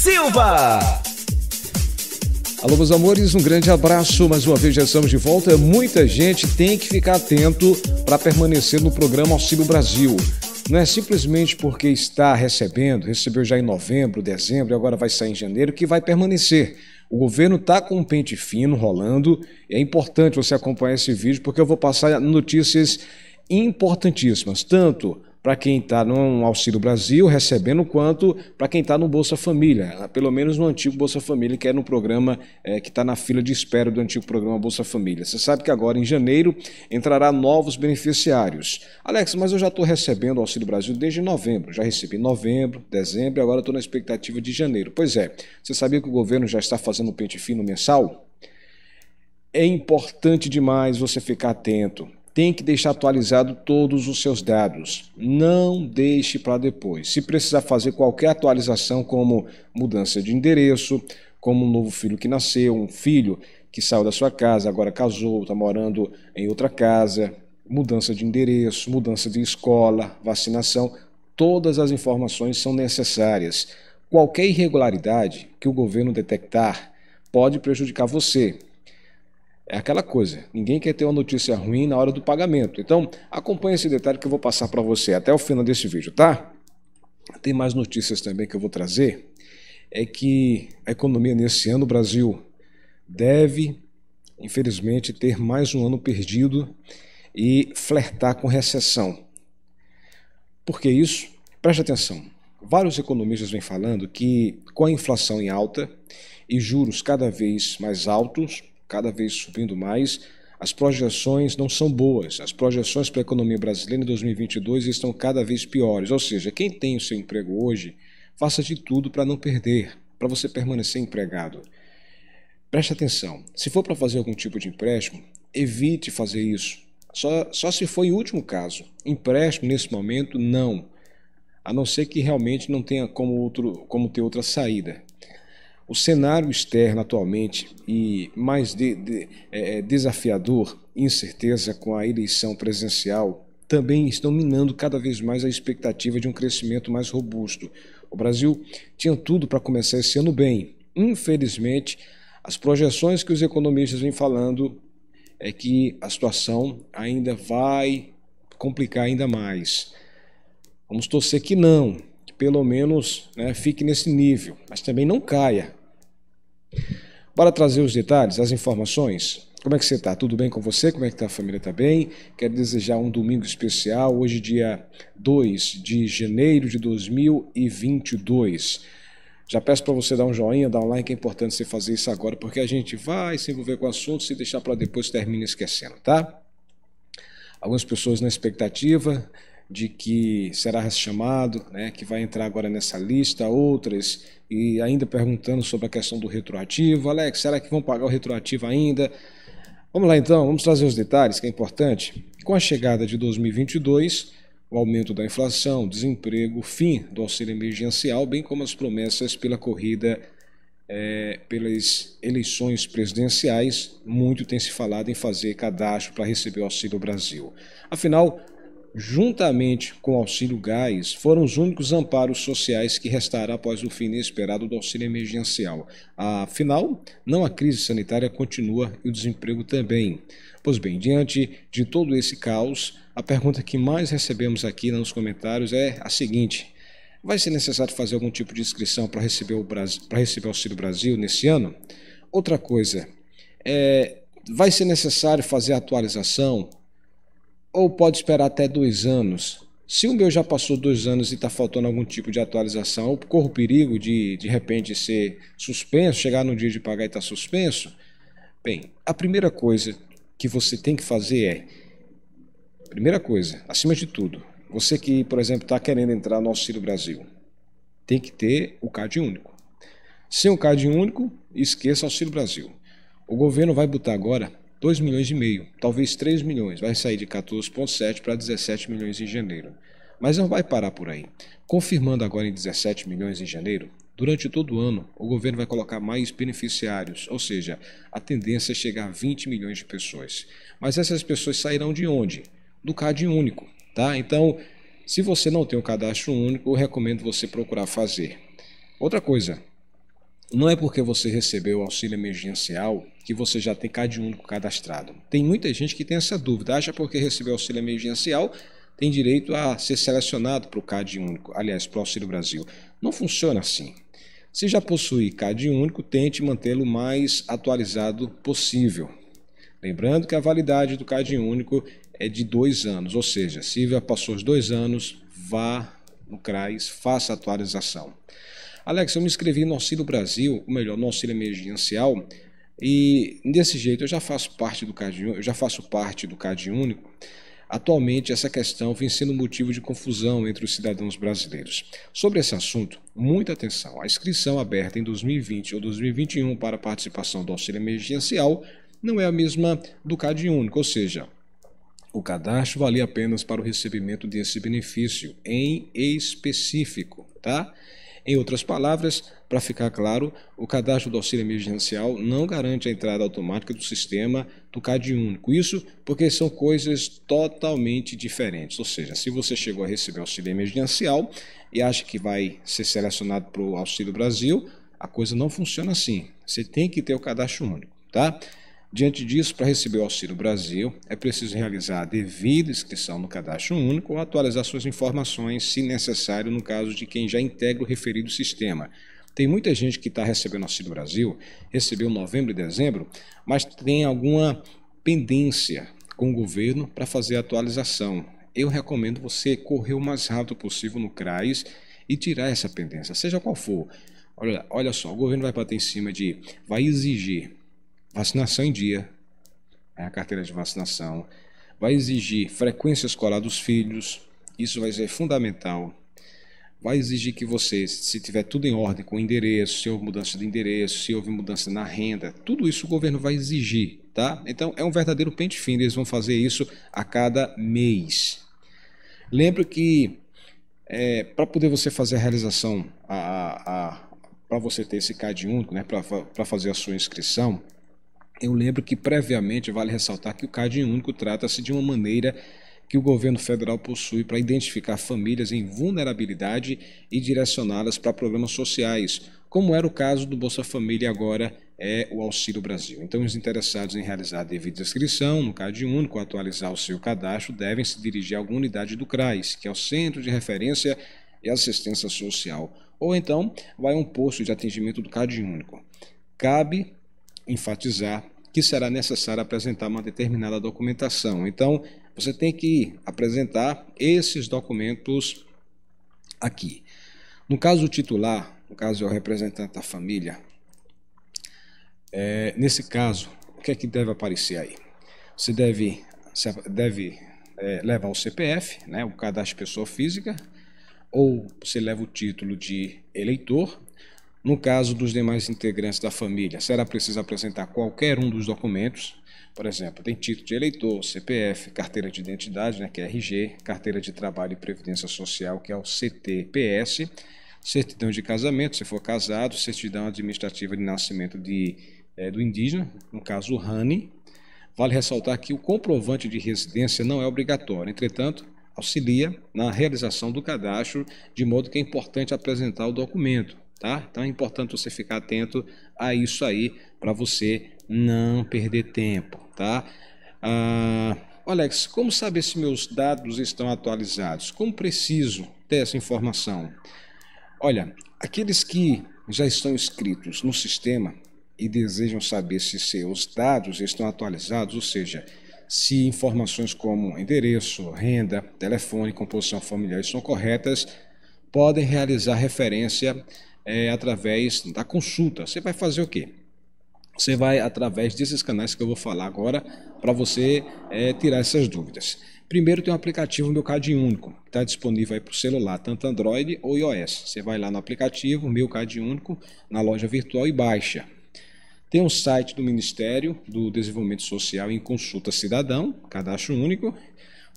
Silva. Alô, meus amores, um grande abraço. Mais uma vez já estamos de volta. Muita gente tem que ficar atento para permanecer no programa Auxílio Brasil. Não é simplesmente porque está recebendo, recebeu já em novembro, dezembro e agora vai sair em janeiro, que vai permanecer. O governo está com um pente fino rolando. É importante você acompanhar esse vídeo porque eu vou passar notícias importantíssimas, tanto para quem está no Auxílio Brasil recebendo quanto para quem está no Bolsa Família, ah, pelo menos no antigo Bolsa Família, que é no programa é, que está na fila de espera do antigo programa Bolsa Família. Você sabe que agora em janeiro entrará novos beneficiários. Alex, mas eu já estou recebendo o Auxílio Brasil desde novembro, já recebi novembro, dezembro, agora estou na expectativa de janeiro. Pois é, você sabia que o governo já está fazendo o pente fino mensal? É importante demais você ficar atento tem que deixar atualizado todos os seus dados. Não deixe para depois. Se precisar fazer qualquer atualização, como mudança de endereço, como um novo filho que nasceu, um filho que saiu da sua casa, agora casou, está morando em outra casa, mudança de endereço, mudança de escola, vacinação, todas as informações são necessárias. Qualquer irregularidade que o governo detectar pode prejudicar você, é aquela coisa, ninguém quer ter uma notícia ruim na hora do pagamento. Então, acompanhe esse detalhe que eu vou passar para você até o final desse vídeo, tá? Tem mais notícias também que eu vou trazer. É que a economia nesse ano, o Brasil deve, infelizmente, ter mais um ano perdido e flertar com recessão. Por que isso? Preste atenção. Vários economistas vêm falando que com a inflação em alta e juros cada vez mais altos, cada vez subindo mais. As projeções não são boas. As projeções para a economia brasileira em 2022 estão cada vez piores. Ou seja, quem tem o seu emprego hoje, faça de tudo para não perder, para você permanecer empregado. Preste atenção: se for para fazer algum tipo de empréstimo, evite fazer isso. Só, só se for em último caso. Empréstimo, nesse momento, não. A não ser que realmente não tenha como, outro, como ter outra saída. O cenário externo atualmente e mais de, de, é, é desafiador, incerteza com a eleição presidencial, também estão minando cada vez mais a expectativa de um crescimento mais robusto. O Brasil tinha tudo para começar esse ano bem. Infelizmente, as projeções que os economistas vêm falando é que a situação ainda vai complicar ainda mais. Vamos torcer que não, que pelo menos né, fique nesse nível, mas também não caia. Para trazer os detalhes, as informações, como é que você está? Tudo bem com você? Como é que está a família? Está bem? Quero desejar um domingo especial, hoje dia 2 de janeiro de 2022. Já peço para você dar um joinha, dar um like, é importante você fazer isso agora, porque a gente vai se envolver com o assunto, se deixar para depois termina esquecendo, tá? Algumas pessoas na expectativa, de que será chamado, né, que vai entrar agora nessa lista, outras, e ainda perguntando sobre a questão do retroativo. Alex, será que vão pagar o retroativo ainda? Vamos lá então, vamos trazer os detalhes que é importante. Com a chegada de 2022, o aumento da inflação, desemprego, fim do auxílio emergencial, bem como as promessas pela corrida é, pelas eleições presidenciais, muito tem se falado em fazer cadastro para receber o Auxílio Brasil. Afinal, juntamente com o auxílio gás, foram os únicos amparos sociais que restaram após o fim inesperado do auxílio emergencial. Afinal, não a crise sanitária continua e o desemprego também. Pois bem, diante de todo esse caos, a pergunta que mais recebemos aqui nos comentários é a seguinte: vai ser necessário fazer algum tipo de inscrição para receber o Brasil, para receber o auxílio Brasil nesse ano? Outra coisa, é, vai ser necessário fazer atualização ou pode esperar até dois anos? Se o meu já passou dois anos e está faltando algum tipo de atualização, ou corro o perigo de, de repente, ser suspenso, chegar no dia de pagar e estar tá suspenso? Bem, a primeira coisa que você tem que fazer é, primeira coisa, acima de tudo, você que, por exemplo, está querendo entrar no Auxílio Brasil, tem que ter o CAD único. Sem o CAD único, esqueça Auxílio Brasil. O governo vai botar agora 2 milhões e meio, talvez 3 milhões, vai sair de 14,7 para 17 milhões em janeiro. Mas não vai parar por aí. Confirmando agora em 17 milhões em janeiro, durante todo o ano o governo vai colocar mais beneficiários, ou seja, a tendência é chegar a 20 milhões de pessoas. Mas essas pessoas sairão de onde? Do CAD único, tá? Então, se você não tem o um cadastro único, eu recomendo você procurar fazer. Outra coisa, não é porque você recebeu o auxílio emergencial que você já tem CadÚnico cadastrado. Tem muita gente que tem essa dúvida, acha porque recebeu auxílio emergencial tem direito a ser selecionado para o CadÚnico, aliás, para o Auxílio Brasil. Não funciona assim. Se já possui CadÚnico, tente mantê-lo o mais atualizado possível. Lembrando que a validade do CadÚnico é de dois anos, ou seja, se já passou os dois anos, vá no CRAS, faça a atualização. Alex, eu me inscrevi no Auxílio Brasil, ou melhor, no Auxílio Emergencial, e desse jeito eu já faço parte do CAD, eu já faço parte do CAD único. Atualmente, essa questão vem sendo motivo de confusão entre os cidadãos brasileiros. Sobre esse assunto, muita atenção. A inscrição aberta em 2020 ou 2021 para participação do auxílio emergencial não é a mesma do CAD único, ou seja, o cadastro valia apenas para o recebimento desse benefício em específico, tá? Em outras palavras, para ficar claro, o cadastro do auxílio emergencial não garante a entrada automática do sistema do CAD único. Isso porque são coisas totalmente diferentes. Ou seja, se você chegou a receber auxílio emergencial e acha que vai ser selecionado para o Auxílio Brasil, a coisa não funciona assim. Você tem que ter o cadastro único, tá? Diante disso, para receber o Auxílio Brasil, é preciso realizar a devida inscrição no cadastro único ou atualizar suas informações, se necessário, no caso de quem já integra o referido sistema. Tem muita gente que está recebendo Auxílio Brasil, recebeu novembro e dezembro, mas tem alguma pendência com o governo para fazer a atualização. Eu recomendo você correr o mais rápido possível no CRAS e tirar essa pendência, seja qual for. Olha, olha só, o governo vai bater em cima de. vai exigir Vacinação em dia, é a carteira de vacinação. Vai exigir frequência escolar dos filhos, isso vai ser fundamental. Vai exigir que você, se tiver tudo em ordem com o endereço, se houve mudança de endereço, se houve mudança na renda, tudo isso o governo vai exigir, tá? Então é um verdadeiro pente fino, eles vão fazer isso a cada mês. Lembro que é, para poder você fazer a realização, a, a, a para você ter esse CAD único, né, para fazer a sua inscrição, eu lembro que previamente vale ressaltar que o CAD único trata-se de uma maneira que o governo federal possui para identificar famílias em vulnerabilidade e direcioná-las para programas sociais, como era o caso do Bolsa Família agora é o Auxílio Brasil. Então, os interessados em realizar a devida inscrição no CAD único, atualizar o seu cadastro, devem se dirigir a alguma unidade do CRAS, que é o Centro de Referência e Assistência Social, ou então vai a um posto de atendimento do CAD único. Cabe enfatizar que será necessário apresentar uma determinada documentação. Então, você tem que apresentar esses documentos aqui. No caso, do titular, no caso, é o representante da família. É, nesse caso, o que é que deve aparecer aí? Você deve, você deve é, levar o CPF, né, o cadastro de pessoa física, ou você leva o título de eleitor, no caso dos demais integrantes da família, será preciso apresentar qualquer um dos documentos, por exemplo, tem título de eleitor, CPF, carteira de identidade, né, que é RG, carteira de trabalho e previdência social, que é o CTPS, certidão de casamento, se for casado, certidão administrativa de nascimento de, é, do indígena, no caso o RANI. Vale ressaltar que o comprovante de residência não é obrigatório, entretanto, auxilia na realização do cadastro, de modo que é importante apresentar o documento. Tá? Então é importante você ficar atento a isso aí para você não perder tempo, tá? Ah, Alex, como saber se meus dados estão atualizados? Como preciso dessa informação? Olha, aqueles que já estão inscritos no sistema e desejam saber se seus dados estão atualizados, ou seja, se informações como endereço, renda, telefone, composição familiar estão corretas, podem realizar referência é, através da consulta. Você vai fazer o quê? Você vai através desses canais que eu vou falar agora para você é, tirar essas dúvidas. Primeiro tem um aplicativo Meu Cade Único, que está disponível aí para o celular, tanto Android ou iOS. Você vai lá no aplicativo Meu Cade Único, na loja virtual e baixa. Tem um site do Ministério do Desenvolvimento Social em Consulta Cidadão, cadastro único,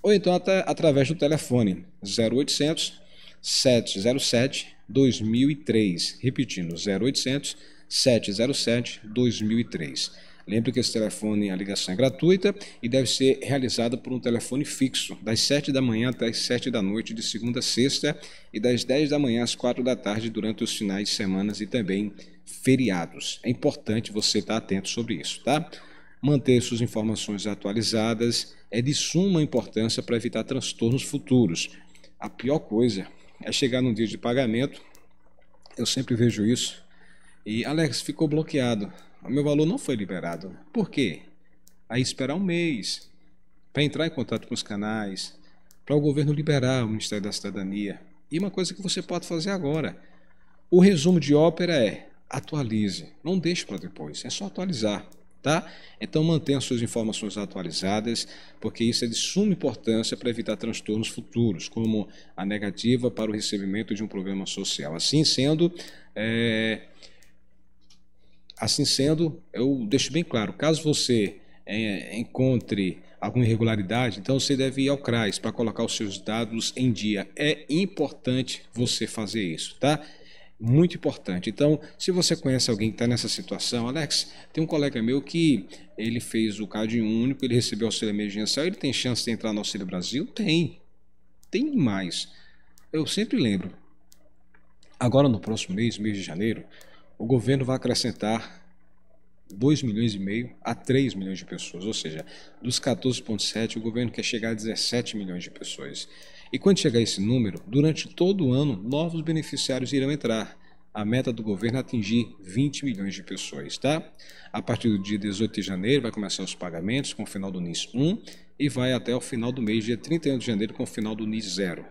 ou então até através do telefone 0800 707 2003, repetindo 0800 707 2003. Lembre que esse telefone, a ligação é gratuita e deve ser realizada por um telefone fixo, das 7 da manhã até as 7 da noite, de segunda a sexta, e das 10 da manhã às 4 da tarde, durante os finais de semana e também feriados. É importante você estar atento sobre isso, tá? Manter suas informações atualizadas é de suma importância para evitar transtornos futuros. A pior coisa é chegar num dia de pagamento, eu sempre vejo isso, e Alex ficou bloqueado, o meu valor não foi liberado. Por quê? Aí esperar um mês para entrar em contato com os canais, para o governo liberar o Ministério da Cidadania. E uma coisa que você pode fazer agora. O resumo de ópera é atualize, não deixe para depois, é só atualizar tá? Então mantenha suas informações atualizadas, porque isso é de suma importância para evitar transtornos futuros, como a negativa para o recebimento de um programa social. Assim sendo, é... assim sendo, eu deixo bem claro, caso você é, encontre alguma irregularidade, então você deve ir ao CRAS para colocar os seus dados em dia. É importante você fazer isso, tá? muito importante. Então, se você conhece alguém que está nessa situação, Alex, tem um colega meu que ele fez o CAD único, ele recebeu auxílio emergencial, ele tem chance de entrar no Auxílio Brasil? Tem, tem mais. Eu sempre lembro. Agora, no próximo mês, mês de janeiro, o governo vai acrescentar 2 milhões e meio a 3 milhões de pessoas, ou seja, dos 14,7, o governo quer chegar a 17 milhões de pessoas. E quando chegar esse número, durante todo o ano, novos beneficiários irão entrar. A meta do governo é atingir 20 milhões de pessoas, tá? A partir do dia 18 de janeiro vai começar os pagamentos com o final do NIS 1 e vai até o final do mês, dia 31 de janeiro, com o final do NIS 0.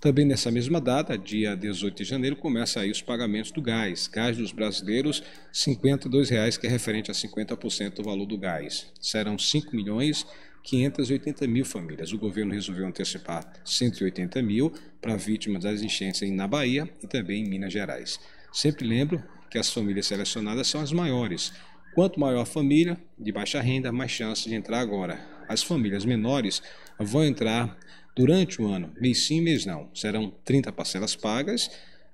Também nessa mesma data, dia 18 de janeiro, começa aí os pagamentos do gás. Gás dos brasileiros, R$ 52, reais, que é referente a 50% do valor do gás. Serão 5 milhões 580 mil famílias. O governo resolveu antecipar 180 mil para vítimas das enchentes na Bahia e também em Minas Gerais. Sempre lembro que as famílias selecionadas são as maiores. Quanto maior a família, de baixa renda, mais chance de entrar agora. As famílias menores vão entrar durante o ano, mês sim, mês não. Serão 30 parcelas pagas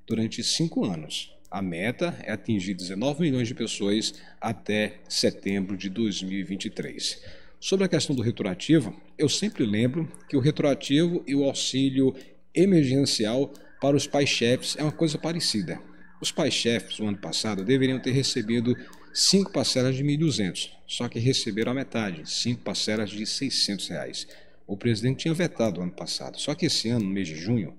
durante 5 anos. A meta é atingir 19 milhões de pessoas até setembro de 2023. Sobre a questão do retroativo, eu sempre lembro que o retroativo e o auxílio emergencial para os pais-chefes é uma coisa parecida. Os pais-chefes, no ano passado, deveriam ter recebido cinco parcelas de 1.200, só que receberam a metade, cinco parcelas de 600 reais. O presidente tinha vetado ano passado, só que esse ano, no mês de junho,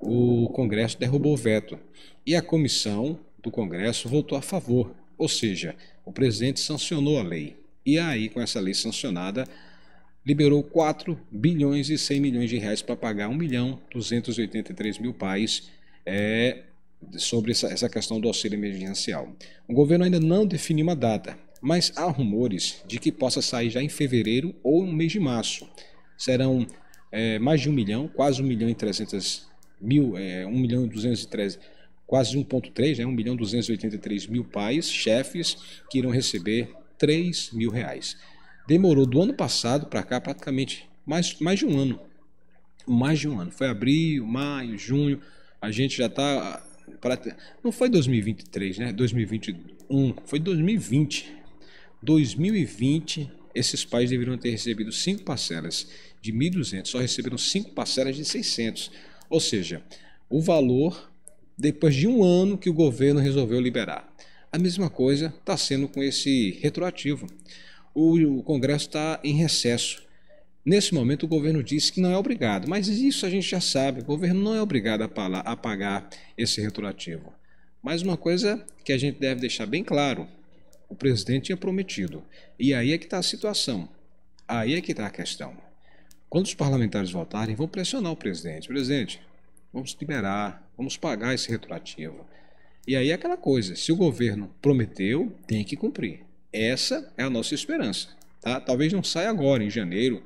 o Congresso derrubou o veto e a comissão do Congresso votou a favor, ou seja, o presidente sancionou a lei. E aí, com essa lei sancionada, liberou 4 bilhões e 100 milhões de reais para pagar 1 milhão 283 mil pais é, sobre essa, essa questão do auxílio emergencial. O governo ainda não definiu uma data, mas há rumores de que possa sair já em fevereiro ou no mês de março. Serão é, mais de 1 milhão, quase 1 milhão e 300 mil, é, 1 milhão e 213 quase 1.3, né, 1 milhão 283 mil pais, chefes, que irão receber 3 mil reais. Demorou do ano passado para cá praticamente mais, mais de um ano. Mais de um ano. Foi abril, maio, junho. A gente já está. Não foi 2023, né? 2021. Foi 2020. 2020, esses pais deveriam ter recebido cinco parcelas de 1.200. Só receberam cinco parcelas de 600. Ou seja, o valor depois de um ano que o governo resolveu liberar. A mesma coisa está sendo com esse retroativo. O, Congresso está em recesso. Nesse momento, o governo disse que não é obrigado, mas isso a gente já sabe: o governo não é obrigado a pagar esse retroativo. Mas uma coisa que a gente deve deixar bem claro: o presidente tinha prometido. E aí é que está a situação. Aí é que está a questão. Quando os parlamentares voltarem, vão pressionar o presidente: presidente, vamos liberar, vamos pagar esse retroativo. E aí é aquela coisa, se o governo prometeu, tem que cumprir. Essa é a nossa esperança. Tá? Talvez não saia agora, em janeiro,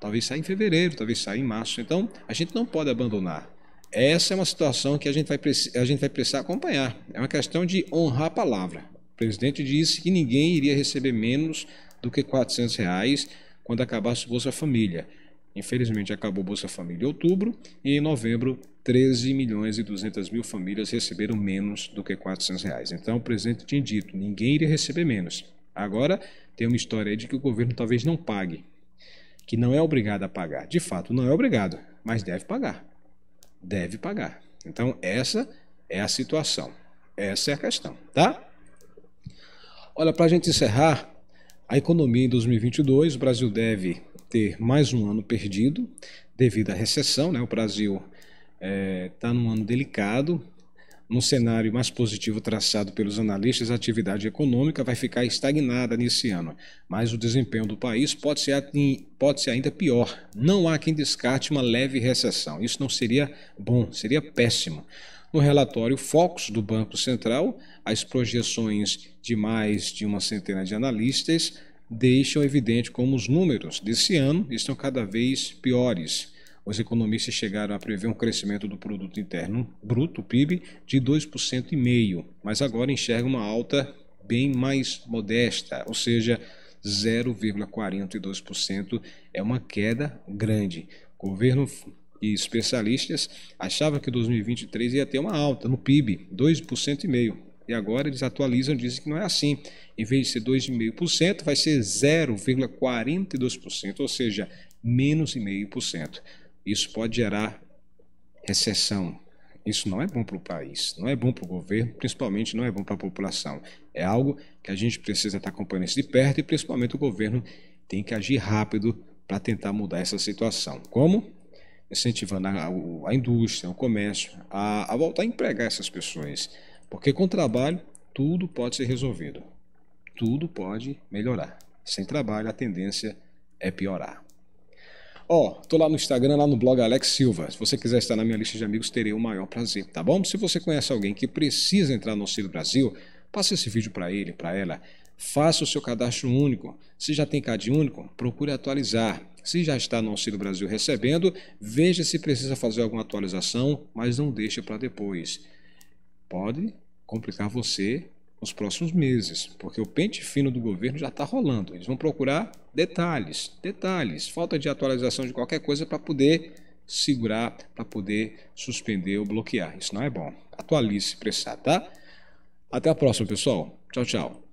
talvez saia em fevereiro, talvez saia em março. Então, a gente não pode abandonar. Essa é uma situação que a gente vai, a gente vai precisar acompanhar. É uma questão de honrar a palavra. O presidente disse que ninguém iria receber menos do que 400 reais quando acabasse o Bolsa Família. Infelizmente, acabou o Bolsa Família em outubro e em novembro 13 milhões e 200 mil famílias receberam menos do que 400 reais. Então, o presidente tinha dito, ninguém iria receber menos. Agora, tem uma história aí de que o governo talvez não pague, que não é obrigado a pagar. De fato, não é obrigado, mas deve pagar. Deve pagar. Então, essa é a situação. Essa é a questão, tá? Olha, para a gente encerrar, a economia em 2022, o Brasil deve ter mais um ano perdido devido à recessão, né? O Brasil Está é, tá num ano delicado. No cenário mais positivo traçado pelos analistas, a atividade econômica vai ficar estagnada nesse ano, mas o desempenho do país pode ser, pode ser ainda pior. Não há quem descarte uma leve recessão. Isso não seria bom, seria péssimo. No relatório Focus do Banco Central, as projeções de mais de uma centena de analistas deixam evidente como os números desse ano estão cada vez piores. Os economistas chegaram a prever um crescimento do produto interno bruto (PIB) de 2% e meio, mas agora enxerga uma alta bem mais modesta, ou seja, 0,42% é uma queda grande. O governo e especialistas achavam que 2023 ia ter uma alta no PIB, 2,5%. e e agora eles atualizam e dizem que não é assim. Em vez de ser 2,5%, vai ser 0,42%, ou seja, menos 0,5%. Isso pode gerar recessão. Isso não é bom para o país, não é bom para o governo, principalmente não é bom para a população. É algo que a gente precisa estar tá acompanhando isso de perto e principalmente o governo tem que agir rápido para tentar mudar essa situação. Como? Incentivando a, a indústria, o comércio, a, a voltar a empregar essas pessoas. Porque com trabalho, tudo pode ser resolvido. Tudo pode melhorar. Sem trabalho, a tendência é piorar. Ó, oh, tô lá no Instagram, lá no blog Alex Silva. Se você quiser estar na minha lista de amigos, terei o maior prazer, tá bom? Se você conhece alguém que precisa entrar no Auxílio Brasil, passe esse vídeo para ele, para ela. Faça o seu cadastro único. Se já tem CAD único, procure atualizar. Se já está no Auxílio Brasil recebendo, veja se precisa fazer alguma atualização, mas não deixe para depois. Pode complicar você nos próximos meses, porque o pente fino do governo já está rolando. Eles vão procurar detalhes, detalhes, falta de atualização de qualquer coisa para poder segurar, para poder suspender ou bloquear. Isso não é bom. Atualize se precisar, tá? Até a próxima, pessoal. Tchau, tchau.